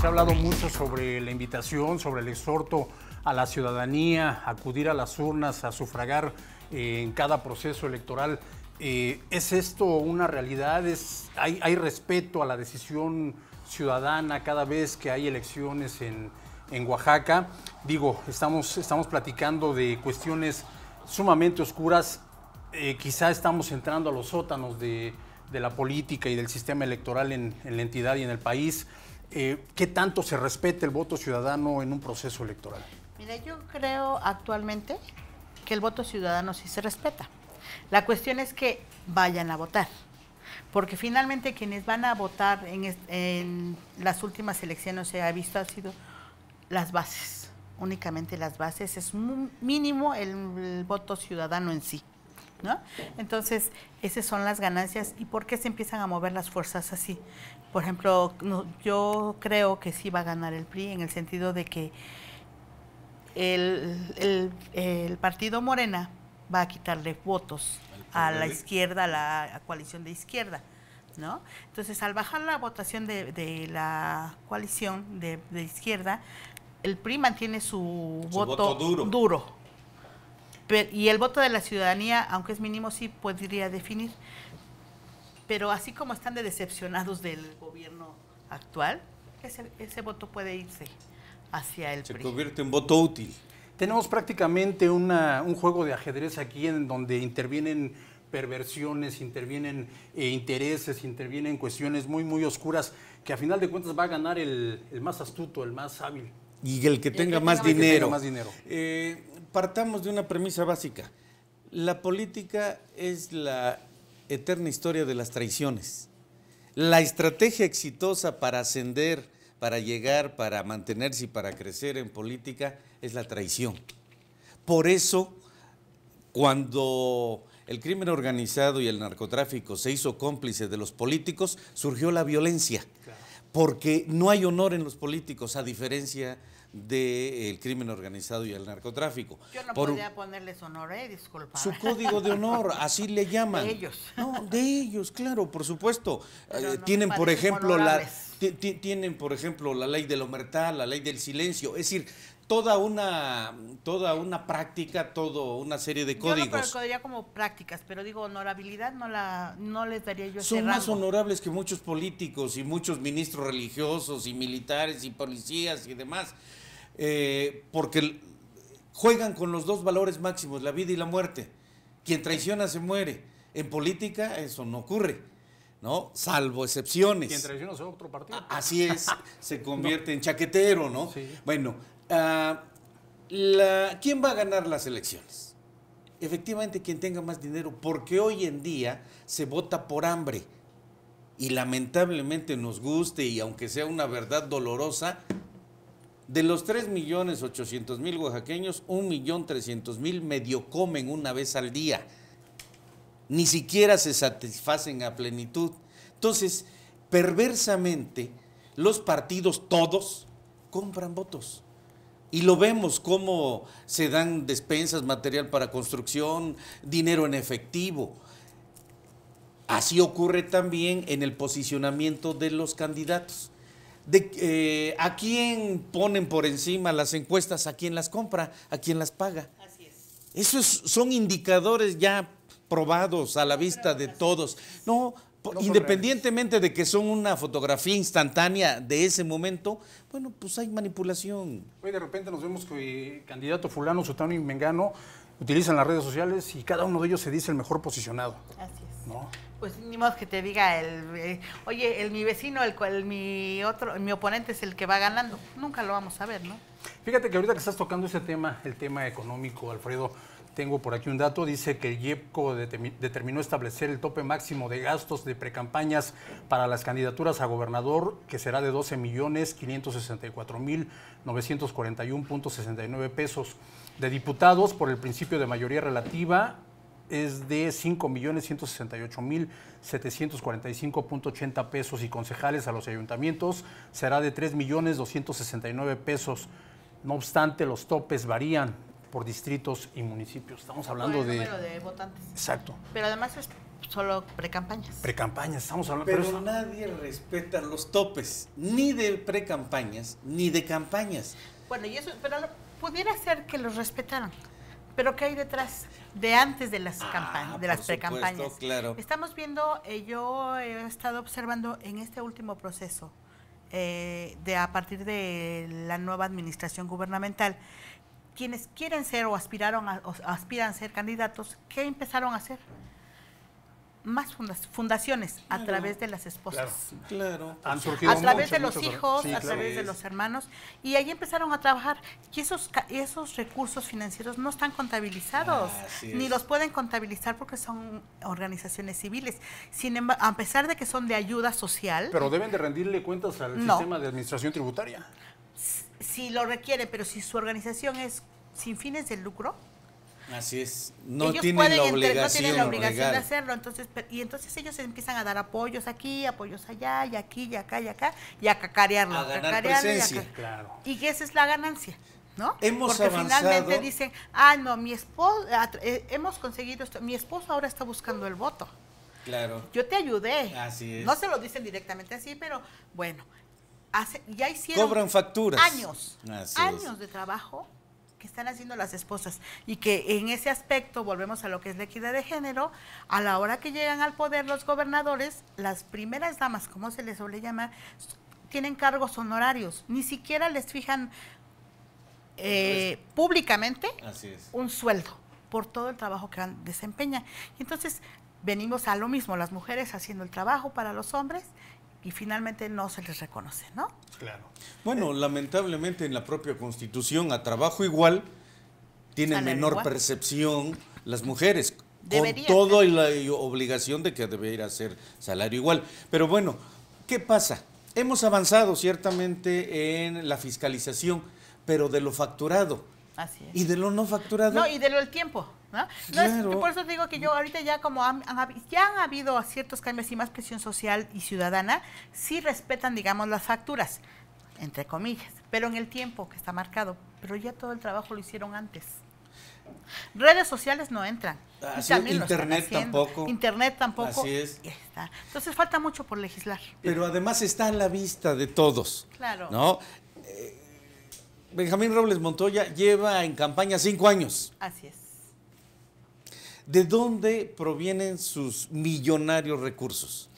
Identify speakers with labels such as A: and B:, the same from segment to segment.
A: se ha hablado mucho sobre la invitación, sobre el exhorto a la ciudadanía, a acudir a las urnas, a sufragar eh, en cada proceso electoral. Eh, ¿Es esto una realidad? hay, respeto a la decisión ciudadana cada vez que hay elecciones en, Oaxaca? Digo, estamos, estamos platicando de cuestiones sumamente oscuras. Eh, quizá estamos entrando a los sótanos de, la política y del sistema electoral en, en la entidad y en el país. Eh, qué tanto se respete el voto ciudadano en un proceso electoral.
B: Mira, yo creo actualmente que el voto ciudadano sí se respeta. La cuestión es que vayan a votar, porque finalmente quienes van a votar en, las últimas elecciones se ha visto ha sido las bases, únicamente las bases, es mínimo el voto ciudadano en sí. ¿no? Entonces, esas son las ganancias y por qué se empiezan a mover las fuerzas así. Por ejemplo, yo creo que sí va a ganar el PRI en el sentido de que el, partido Morena va a quitarle votos a la izquierda, a la coalición de izquierda. ¿No? Entonces, al bajar la votación de, la coalición de, izquierda, el PRI mantiene su, voto, duro y el voto de la ciudadanía, aunque es mínimo, sí podría definir. Pero así como están de decepcionados del gobierno actual, ese, voto puede irse
A: hacia el Se convierte en voto útil. Tenemos prácticamente un juego de ajedrez aquí en donde intervienen perversiones, intervienen eh, intereses, intervienen cuestiones muy, muy oscuras, que a final de cuentas va a ganar el más astuto, el más hábil. Y el que tenga, más, dinero. Eh, partamos
C: de una premisa básica. La política es la eterna historia de las traiciones. La estrategia exitosa para ascender, para llegar, para mantenerse y para crecer en política es la traición. Por eso, cuando el crimen organizado y el narcotráfico se hizo cómplice de los políticos, surgió la violencia porque no hay honor en los políticos, a diferencia del eh, crimen organizado y el narcotráfico. Yo no podría podía
B: ponerles honor, eh, disculpa. Su código de honor,
C: así le llaman. De ellos. No, de ellos, claro, por supuesto. Eh, tienen, por ejemplo, la, tienen, por ejemplo, la ley la la ley del silencio. Es decir, toda una, toda una práctica, toda una serie de códigos.
B: Yo no como prácticas, pero digo honorabilidad no la, les daría yo. Son más
C: honorables que muchos políticos y muchos ministros religiosos y militares y policías y demás, eh, porque juegan con los dos valores máximos, la vida y la muerte. Quien traiciona se muere. En política eso no ocurre. ¿no? Salvo excepciones. Quien
A: traiciona a otro partido. Así es,
C: se convierte en chaquetero, ¿no? Sí. Bueno, Ah, ¿Quién va a ganar las elecciones? Efectivamente, quien tenga más dinero, porque hoy en día se vota por hambre. Y lamentablemente nos guste, y aunque sea una verdad dolorosa, de los 3.800.000 oaxaqueños, 1.300.000 medio comen una vez al día. Ni siquiera se satisfacen a plenitud. Entonces, perversamente, los partidos todos compran votos. Y lo vemos cómo se dan despensas, material para construcción, dinero en efectivo. Así ocurre también en el posicionamiento de los candidatos. De, eh, ¿A quién ponen por encima las encuestas? ¿A quién las compra? ¿A quién las paga? Así es. Esos son indicadores ya probados a la vista de todos. No, Independientemente de que son una fotografía instantánea de ese momento,
A: bueno, pues hay manipulación. Hoy de repente nos vemos que candidato fulano, sutano y mengano utilizan las redes sociales y cada uno de ellos se dice el mejor posicionado. Así es.
B: Pues ni modo que te diga el, eh, oye, el mi vecino, el, mi otro, mi oponente es el que va ganando. Nunca lo vamos a ver, ¿no?
A: Fíjate que ahorita que estás tocando ese tema, el tema económico, Alfredo, tengo por aquí un dato, dice que el IEPCO determinó establecer el tope máximo de gastos de precampañas para las candidaturas a gobernador, que será de 12 millones mil pesos. De diputados, por el principio de mayoría relativa, es de 5.168.745.80 pesos y concejales a los ayuntamientos será de nueve pesos. No obstante, los topes varían por distritos y municipios. Estamos hablando de. Número votantes. Exacto.
B: Pero además es solo precampañas.
C: Precampañas, estamos hablando. Pero, pero nadie respeta los topes, ni de precampañas, ni de campañas.
B: Bueno, y eso, pero pudiera ser que los respetaran. Pero ¿qué hay detrás de antes de las ah, campañas, de las precampañas? Claro. Estamos viendo, eh, yo he estado observando en este último proceso eh, de a partir de la nueva administración gubernamental quienes quieren ser o, aspiraron a, aspiran a ser candidatos, ¿qué empezaron a hacer? Más fundaciones a través de las esposas. Claro,
C: a través de los hijos, a través de
B: los hermanos. Y ahí empezaron a trabajar. Y esos, esos recursos financieros no están contabilizados, ah, ni los pueden contabilizar porque son organizaciones civiles. Sin embargo, a pesar de que son de ayuda social. Pero deben de
A: rendirle cuentas al sistema de administración tributaria
B: lo requiere, pero si su organización es sin fines de lucro,
C: Así es, no, ellos tienen, la obligación, no tienen obligación de
B: hacerlo, entonces y entonces ellos empiezan a dar apoyos aquí, apoyos allá, y aquí, y acá, y acá, y a cacarearlo, a Y, esa es la ganancia. ¿No? Hemos Porque finalmente dicen, ah, no, mi esposo, ah, eh, hemos conseguido esto, mi esposo ahora está buscando el voto. Claro. Yo te ayudé. Así es. No se lo dicen directamente así, pero bueno, hace, ya hicieron Cobran facturas. años, años de trabajo que están haciendo las esposas y que en ese aspecto volvemos a lo que es la equidad de género, a la hora que llegan al poder los gobernadores, las primeras damas, como se les suele llamar, tienen cargos honorarios, ni siquiera les fijan eh, públicamente un sueldo por todo el trabajo que desempeñan. Entonces, venimos a lo mismo, las mujeres haciendo el trabajo para los hombres y finalmente no se les reconoce, ¿no?
A: Claro.
C: Bueno, eh. lamentablemente en la propia Constitución a trabajo igual tienen menor percepción las mujeres. con con y la obligación de que a ser salario igual. Pero bueno, ¿qué pasa? Hemos avanzado ciertamente en la fiscalización, pero de lo facturado. Así es. Y de lo no facturado. No, y de
B: lo del tiempo por eso digo que yo ahorita ya como han, ya han habido ciertos cambios y más presión social y ciudadana, sí respetan, digamos, las facturas, entre comillas, pero en el tiempo que está marcado. Pero ya todo el trabajo lo hicieron antes. Redes sociales no entran. Ah, internet tampoco. Internet tampoco. Así es. Entonces falta mucho por legislar.
C: Pero además está a la vista de todos. Claro. Eh, Benjamín Robles Montoya lleva en campaña cinco años. Así es. ¿De dónde provienen sus millonarios recursos?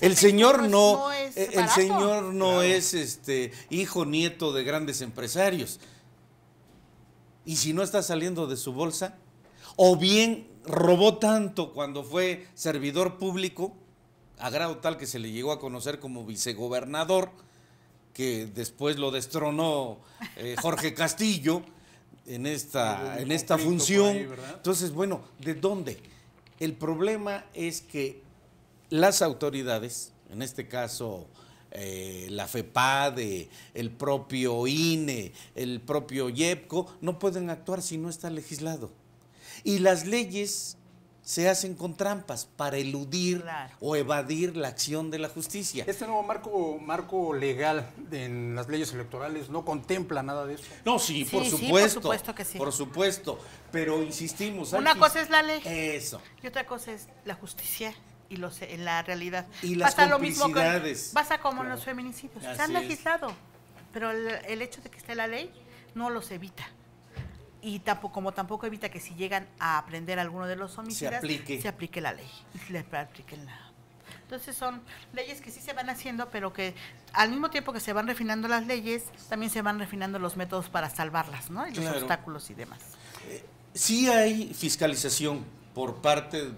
B: el señor no, es eh, el señor
C: no es este hijo nieto de grandes empresarios. Y si no está saliendo de su bolsa, o bien robó tanto cuando fue servidor público, a grado tal que se le llegó a conocer como vicegobernador, que después lo destronó eh, Jorge Castillo en esta, en esta función. Entonces, bueno, ¿de dónde? El problema es que las autoridades, en este caso eh, la FEPADE, el propio INE, el propio YEPCO, no pueden actuar si no está legislado. Y las leyes se hacen con trampas para eludir o
A: evadir la acción de la justicia. Este nuevo marco, marco legal en las leyes electorales no contempla nada de eso. No, sí, por supuesto. por supuesto que sí. Por supuesto, pero insistimos. Una cosa es la ley. Eso.
B: Y otra cosa es la justicia y los, en la realidad. Y las pasa lo mismo como en los feminicidios. Se han legislado, pero el hecho de que esté la ley no los evita y tampoco, como tampoco evita que si llegan a aprender alguno de los homicidas, se aplique, la ley. Entonces son leyes que sí se van haciendo, pero que al mismo tiempo que se van refinando las leyes, también se van refinando los métodos para salvarlas, ¿no? los obstáculos y demás.
C: Eh, sí hay fiscalización por parte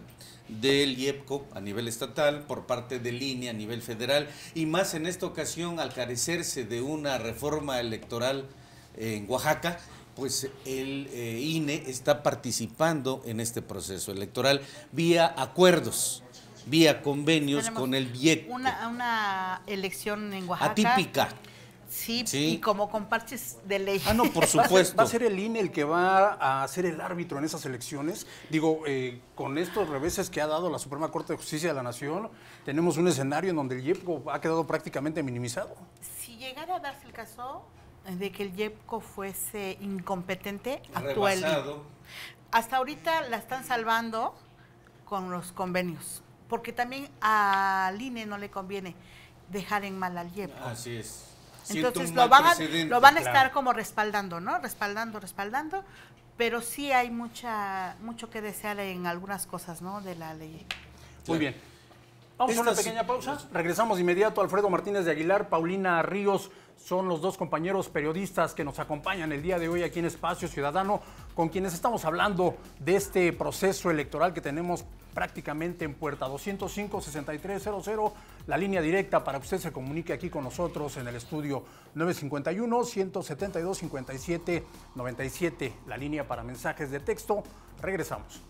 C: del IEPCO a nivel estatal, por parte de línea a nivel federal, y más en esta ocasión al carecerse de una reforma electoral en Oaxaca, pues el eh, INE está participando en este proceso electoral vía acuerdos, vía
A: convenios con el viejo
B: una, elección en Oaxaca. Atípica. Sí, y como compartes de ley. Ah, no, por supuesto. ¿Va a,
A: ser, el INE el que va a ser el árbitro en esas elecciones? Digo, eh, con estos reveses que ha dado la Suprema Corte de Justicia de la Nación, tenemos un escenario en donde el IEP ha quedado prácticamente minimizado.
B: Si llegara a darse el caso, de que el YEPCO fuese incompetente actual. Hasta ahorita la están salvando con los convenios, porque también al INE no le conviene dejar en mal al YEPCO. Así
C: es. Entonces lo
B: van, a, lo van a estar como respaldando, ¿no? Respaldando, respaldando, pero sí hay mucha mucho que desear en algunas cosas, ¿no? De la ley. Muy bien. Vamos una pequeña
A: pausa. Regresamos inmediato. Alfredo Martínez de Aguilar, Paulina Ríos son los dos compañeros periodistas que nos acompañan el día de hoy aquí en Espacio Ciudadano, con quienes estamos hablando de este proceso electoral que tenemos prácticamente en puerta 205-6300, la línea directa para que usted se comunique aquí con nosotros en el estudio 951-172-5797, la línea para mensajes de texto. Regresamos.